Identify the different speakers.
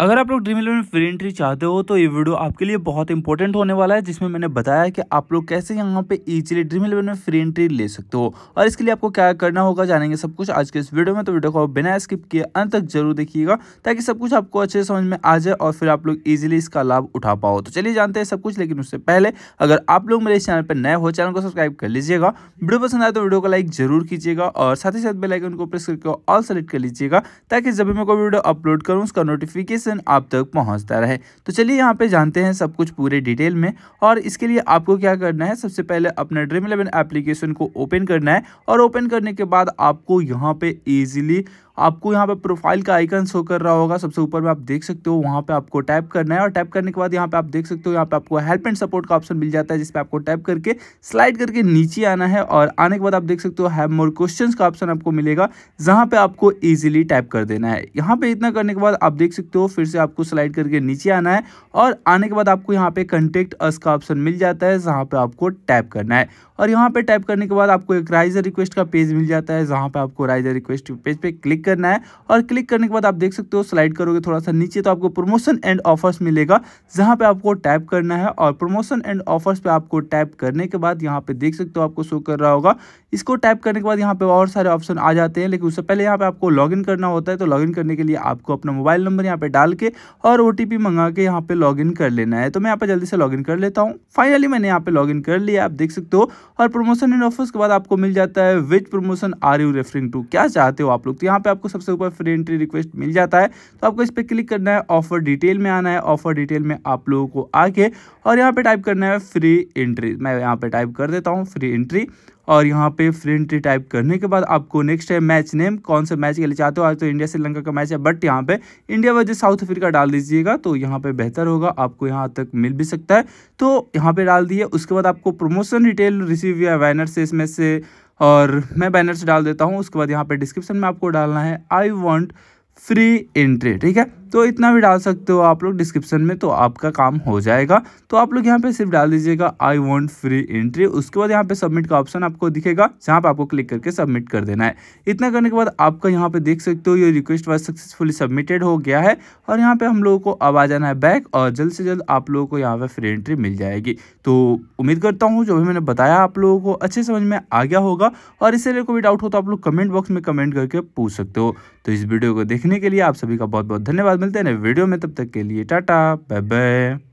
Speaker 1: अगर आप लोग ड्रीम इलेवन फ्री एंट्री चाहते हो तो ये वीडियो आपके लिए बहुत इंपॉर्टेंट होने वाला है जिसमें मैंने बताया कि आप लोग कैसे यहाँ पे इजीली ड्रीम इलेवन में फ्री एंट्री ले सकते हो और इसके लिए आपको क्या करना होगा जानेंगे सब कुछ आज के इस वीडियो में तो वीडियो को बिना स्किप किए अंत तक जरूर देखिएगा ताकि सब कुछ आपको अच्छे समझ में आ जाए और फिर आप लोग ईजिली इसका लाभ उठा पाओ तो चलिए जानते हैं सब कुछ लेकिन उससे पहले अगर आप लोग मेरे चैनल पर नए हो चैनल को सब्सक्राइब कर लीजिएगा वीडियो पसंद आए तो वीडियो को लाइक जरूर कीजिएगा और साथ ही साथ बेलाइकन को प्रेस करके ऑल सेलेक्ट कर लीजिएगा ताकि जब भी मैं कोई वीडियो अपलोड करूँ उसका नोटिफिकेशन इन्फॉर्मेशन आप तक पहुंचता रहे तो चलिए यहाँ पे जानते हैं सब कुछ पूरे डिटेल में और इसके लिए आपको क्या करना है सबसे पहले अपना ड्रीम इलेवन एप्लीकेशन को ओपन करना है और ओपन करने के बाद आपको यहाँ पे ईजिली आपको यहाँ पे प्रोफाइल का आइकन शो कर रहा होगा सबसे ऊपर में आप देख सकते हो वहाँ पे आपको टाइप करना है और टाइप करने के बाद यहाँ पे आप देख सकते हो यहाँ पे आपको हेल्प एंड सपोर्ट का ऑप्शन मिल जाता है जिसपे आपको टाइप करके स्लाइड करके नीचे आना है और आने के बाद आप देख सकते हो हैव मोर क्वेश्चन का ऑप्शन आपको मिलेगा जहाँ पे आपको ईजिली टाइप कर देना है यहाँ पे इतना करने के बाद आप देख सकते हो फिर से आपको स्लाइड करके नीचे आना है और आने के बाद आपको यहाँ पे कंटेक्ट अस का ऑप्शन मिल जाता है जहाँ पे आपको टैप करना है और यहाँ पे टाइप करने के बाद आपको एक राइजर रिक्वेस्ट का पेज मिल जाता है जहाँ पे आपको राइजर रिक्वेस्ट पेज पे क्लिक करना है और क्लिक करने के बाद आप देख सकते हो स्लाइड करोगे थोड़ा सा नीचे तो आपको प्रमोशन एंड ऑफर्स मिलेगा जहाँ पे आपको टैप करना है और प्रमोशन एंड ऑफर्स पे आपको टैप करने के बाद यहाँ पे देख सकते हो आपको शो कर रहा होगा इसको टैप करने के बाद यहाँ पे और सारे ऑप्शन आ जाते हैं लेकिन उससे पहले यहाँ पे आपको लॉगिन करना होता है तो लॉगिन करने के लिए आपको अपना मोबाइल नंबर यहाँ पे डाल के और ओ मंगा के यहाँ पे लॉगिन कर लेना है तो मैं यहाँ पे जल्दी से लॉगिन कर लेता हूँ फाइनली मैंने यहाँ पे लॉगिन कर लिया आप देख सकते हो और प्रमोशन एंड ऑफर्स के बाद आपको मिल जाता है which promotion are you referring to क्या चाहते हो आप लोग तो यहाँ पे आपको सबसे ऊपर फ्री एंट्री रिक्वेस्ट मिल जाता है तो आपको इस पर क्लिक करना है ऑफर डिटेल में आना है ऑफर डिटेल में आप लोगों को आके और यहाँ पर टाइप करना है फ्री एंट्री मैं यहाँ पर टाइप कर देता हूँ फ्री एंट्री और यहाँ पे फ्रेंड टाइप करने के बाद आपको नेक्स्ट है मैच नेम कौन सा मैच के लिए चाहते हो आज तो इंडिया श्रीलंका का मैच है बट यहाँ पे इंडिया वजह साउथ अफ्रीका डाल दीजिएगा तो यहाँ पे बेहतर होगा आपको यहाँ तक मिल भी सकता है तो यहाँ पे डाल दिए उसके बाद आपको प्रमोशन डिटेल रिसीव या बैनर से इसमें से और मैं बैनर से डाल देता हूँ उसके बाद यहाँ पे डिस्क्रिप्शन में आपको डालना है आई वॉन्ट फ्री एंट्री ठीक है तो इतना भी डाल सकते हो आप लोग डिस्क्रिप्शन में तो आपका काम हो जाएगा तो आप लोग यहाँ पे सिर्फ डाल दीजिएगा आई वॉन्ट फ्री एंट्री उसके बाद यहाँ पे सबमिट का ऑप्शन आपको दिखेगा जहाँ पे आपको क्लिक करके सबमिट कर देना है इतना करने के बाद आपका यहाँ पे देख सकते हो ये रिक्वेस्ट वाइज सक्सेसफुली सबमिटेड हो गया है और यहाँ पे हम लोगों को अब आ जाना है बैक और जल्द से जल्द आप लोगों को यहाँ पे फ्री एंट्री मिल जाएगी तो उम्मीद करता हूँ जो भी मैंने बताया आप लोगों को अच्छे समझ में आ गया होगा और इससे रिलेटेड कोई डाउट हो तो आप लोग कमेंट बॉक्स में कमेंट करके पूछ सकते हो तो इस वीडियो को देखने के लिए आप सभी का बहुत बहुत धन्यवाद बाद मिलते हैं नए वीडियो में तब तक के लिए टाटा बाय बाय